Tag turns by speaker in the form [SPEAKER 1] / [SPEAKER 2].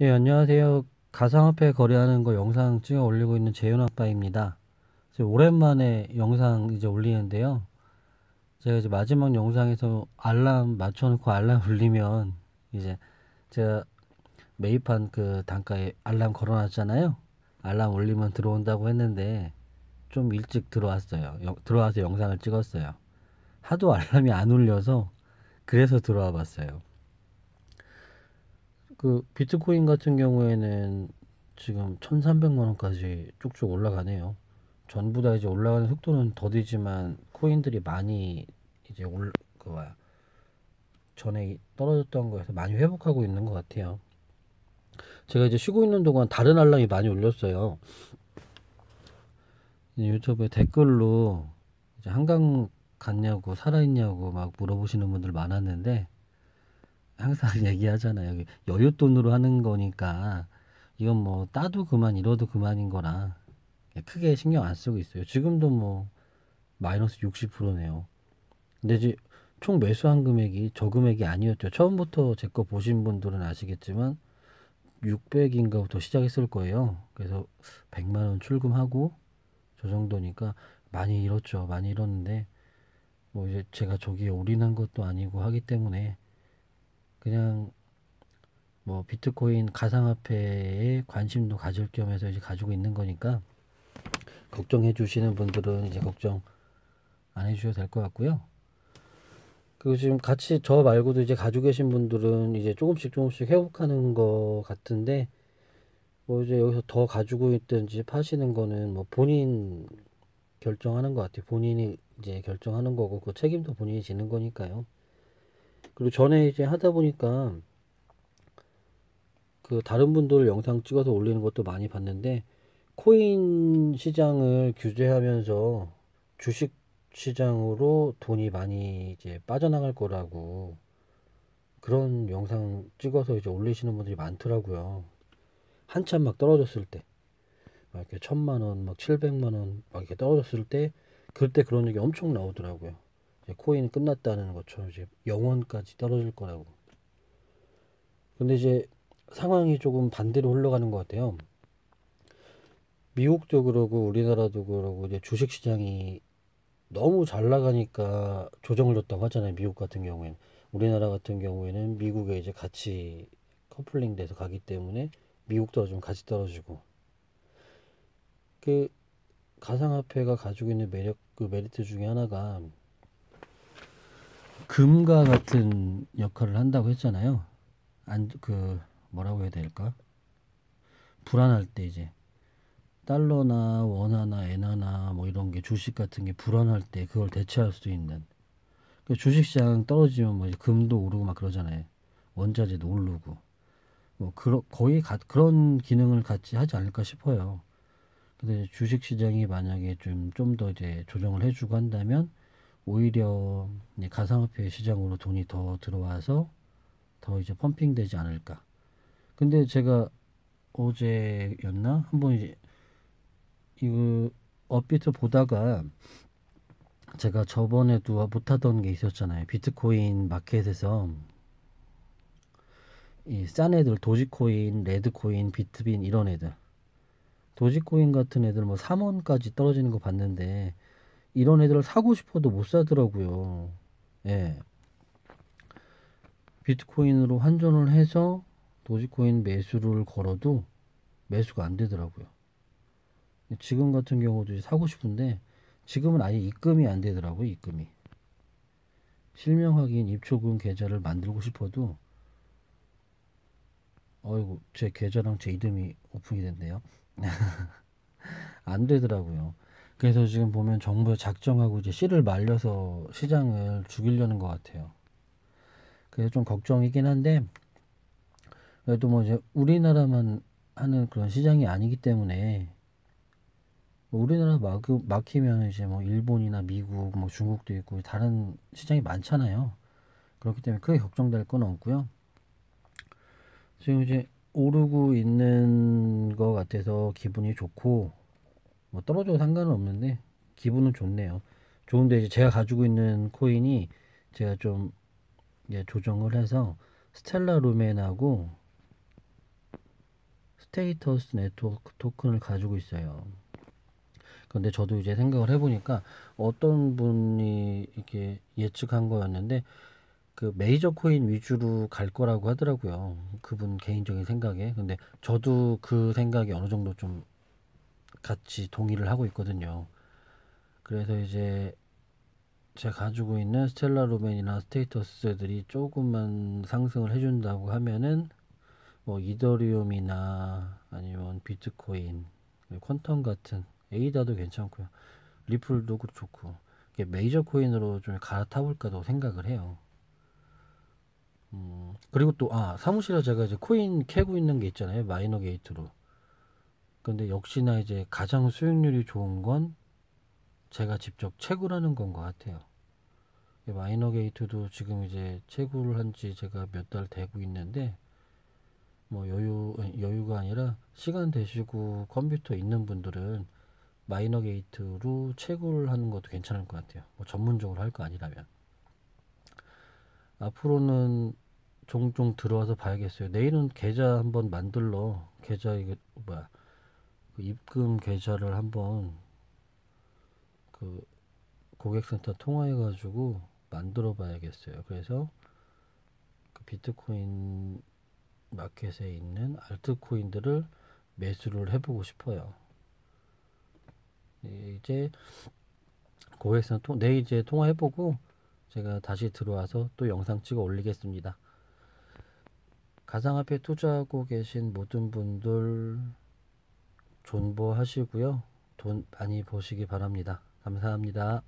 [SPEAKER 1] 예, 안녕하세요. 가상화폐 거래하는 거 영상 찍어 올리고 있는 재윤 아빠입니다. 오랜만에 영상 이제 올리는데요. 제가 이제 마지막 영상에서 알람 맞춰놓고 알람 울리면 이제 제가 매입한 그 단가에 알람 걸어놨잖아요. 알람 울리면 들어온다고 했는데 좀 일찍 들어왔어요. 여, 들어와서 영상을 찍었어요. 하도 알람이 안 울려서 그래서 들어와 봤어요. 그 비트코인 같은 경우에는 지금 1300만 원까지 쭉쭉 올라가네요. 전부 다 이제 올라가는 속도는 더디지만 코인들이 많이 이제 올그 뭐야 전에 떨어졌던 거에서 많이 회복하고 있는 것 같아요. 제가 이제 쉬고 있는 동안 다른 알람이 많이 올렸어요. 유튜브에 댓글로 이제 한강 갔냐고 살아있냐고 막 물어보시는 분들 많았는데 항상 얘기하잖아요. 여윳돈으로 하는 거니까 이건 뭐 따도 그만 잃어도 그만인 거라 예, 크게 신경 안 쓰고 있어요. 지금도 뭐 마이너스 60%네요. 근데 이제 총 매수한 금액이 저 금액이 아니었죠. 처음부터 제 거 보신 분들은 아시겠지만 600인가부터 시작했을 거예요. 그래서 100만 원 출금하고 저 정도니까 많이 잃었죠. 많이 잃었는데 뭐 이제 제가 저기에 올인한 것도 아니고 하기 때문에 그냥 뭐 비트코인 가상화폐에 관심도 가질 겸 해서 이제 가지고 있는 거니까 걱정해 주시는 분들은 이제 걱정 안 해주셔도 될 것 같고요. 그리고 지금 같이 저 말고도 이제 가지고 계신 분들은 이제 조금씩 조금씩 회복하는 것 같은데 뭐 이제 여기서 더 가지고 있든지 파시는 거는 뭐 본인 결정하는 것 같아요. 본인이 이제 결정하는 거고 그 책임도 본인이 지는 거니까요. 그리고 전에 이제 하다 보니까 그 다른 분들 영상 찍어서 올리는 것도 많이 봤는데 코인 시장을 규제하면서 주식 시장으로 돈이 많이 이제 빠져나갈 거라고 그런 영상 찍어서 이제 올리시는 분들이 많더라고요. 한참 막 떨어졌을 때. 막 이렇게 천만 원, 막 칠백만 원, 막 이렇게 떨어졌을 때, 그때 그런 얘기 엄청 나오더라고요. 코인 끝났다는 것처럼 이제 0원까지 떨어질 거라고. 근데 이제 상황이 조금 반대로 흘러가는 것 같아요. 미국도 그러고 우리나라도 그러고 이제 주식 시장이 너무 잘 나가니까 조정을 줬다고 하잖아요. 미국 같은 경우에는 우리나라 같은 경우에는 미국에 이제 같이 커플링 돼서 가기 때문에 미국도 좀 같이 떨어지고 그 가상화폐가 가지고 있는 매력 그 메리트 중에 하나가 금과 같은 역할을 한다고 했잖아요. 안 그 뭐라고 해야 될까? 불안할 때 이제 달러나 원화나 엔화나 뭐 이런 게 주식 같은 게 불안할 때 그걸 대체할 수 있는 그 주식시장 떨어지면 뭐 금도 오르고 막 그러잖아요. 원자재도 오르고 뭐 그러, 거의 가, 그런 기능을 같이 하지 않을까 싶어요. 근데 주식시장이 만약에 좀 좀 더 이제 조정을 해주고 한다면 오히려 가상화폐 시장으로 돈이 더 들어와서 더 이제 펌핑되지 않을까. 근데 제가 어제였나 한번 이제 이거 업비트 보다가 제가 저번에도 못하던 게 있었잖아요. 비트코인 마켓에서 이 싼 애들 도지코인, 레드코인, 비트빈 이런 애들 도지코인 같은 애들 뭐 3원까지 떨어지는 거 봤는데 이런 애들을 사고 싶어도 못 사더라고요. 예. 비트코인으로 환전을 해서 도지코인 매수를 걸어도 매수가 안 되더라고요. 지금 같은 경우도 사고 싶은데 지금은 아예 입금이 안 되더라고요. 입금이. 실명확인 입초금 계좌를 만들고 싶어도 어이구 제 계좌랑 제 이름이 오픈이 됐네요. 안 되더라고요. 그래서 지금 보면 정부에 작정하고 이제 씨를 말려서 시장을 죽이려는 것 같아요. 그래서 좀 걱정이긴 한데 그래도 뭐 이제 우리나라만 하는 그런 시장이 아니기 때문에 뭐 우리나라 막, 막히면 이제 뭐 일본이나 미국 뭐 중국도 있고 다른 시장이 많잖아요. 그렇기 때문에 크게 걱정될 건 없고요. 지금 이제 오르고 있는 것 같아서 기분이 좋고 뭐 떨어져도 상관은 없는데 기분은 좋네요. 좋은데 이제 제가 가지고 있는 코인이 제가 좀 이제 조정을 해서 스텔라 루멘하고 스테이터스 네트워크 토큰을 가지고 있어요. 근데 저도 이제 생각을 해보니까 어떤 분이 이렇게 예측한 거였는데 그 메이저 코인 위주로 갈 거라고 하더라고요. 그분 개인적인 생각에. 근데 저도 그 생각이 어느 정도 좀 같이 동의를 하고 있거든요. 그래서 이제 제가 가지고 있는 스텔라 로맨이나 스테이터스들이 조금만 상승을 해준다고 하면은 뭐 이더리움이나 아니면 비트코인, 퀀텀 같은 에이다도 괜찮고요. 리플도 좋고 메이저 코인으로 좀 갈아타볼까도 생각을 해요. 음, 그리고 또아 사무실에 제가 이제 코인 캐고 있는 게 있잖아요 마이너 게이트로 근데 역시나 이제 가장 수익률이 좋은 건 제가 직접 채굴하는 건 것 같아요. 마이너 게이트도 지금 이제 채굴 을 한 지 제가 몇 달 되고 있는데 뭐 여유 여유가 아니라 시간 되시고 컴퓨터 있는 분들은 마이너 게이트로 채굴하는 것도 괜찮을 것 같아요. 뭐 전문적으로 할 거 아니라면 앞으로는 종종 들어와서 봐야겠어요. 내일은 계좌 한번 만들러 계좌 이게 뭐야 그 입금 계좌를 한번 그 고객센터 통화해 가지고 만들어 봐야겠어요. 그래서 그 비트코인 마켓에 있는 알트코인들을 매수를 해보고 싶어요. 예, 이제 고객센터 내일 이제 통화해보고 제가 다시 들어와서 또 영상 찍어 올리겠습니다. 가상화폐 투자하고 계신 모든 분들 존버하시고요. 돈 많이 보시기 바랍니다. 감사합니다.